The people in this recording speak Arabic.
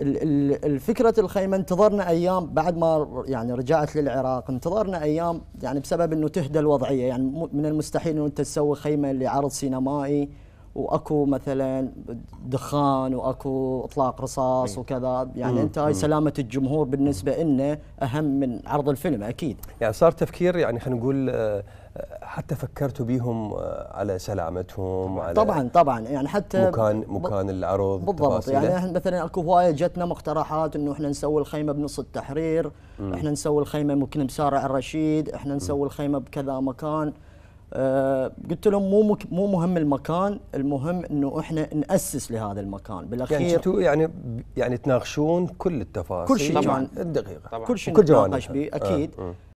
الفكرة الخيمة انتظرنا أيام بعد ما يعني رجعت للعراق انتظرنا أيام يعني بسبب أنه تهدى الوضعية يعني من المستحيل أنه أنت تسوي خيمة لعرض سينمائي واكو مثلا دخان واكو اطلاق رصاص إيه. وكذا يعني انت هاي سلامه الجمهور بالنسبه لنا اهم من عرض الفيلم اكيد يعني صار تفكير يعني خلينا نقول آه، حتى فكرتوا بيهم آه، على سلامتهم على طبعا طبعا يعني حتى مكان مكان العرض بالضبط يعني احنا مثلا اكو هوايه جتنا مقترحات انه احنا نسوي الخيمه بنص التحرير م. احنا نسوي الخيمه ممكن بسارع الرشيد احنا نسوي الخيمه بكذا مكان أه قلت لهم مو مو مهم المكان المهم انه احنا ناسس لهذا المكان بالاخير يعني شفتوا يعني يعني تناقشون كل التفاصيل كل شيء طبعا الدقيقه طبعا كل شيء نتناقش به اكيد آه. آه.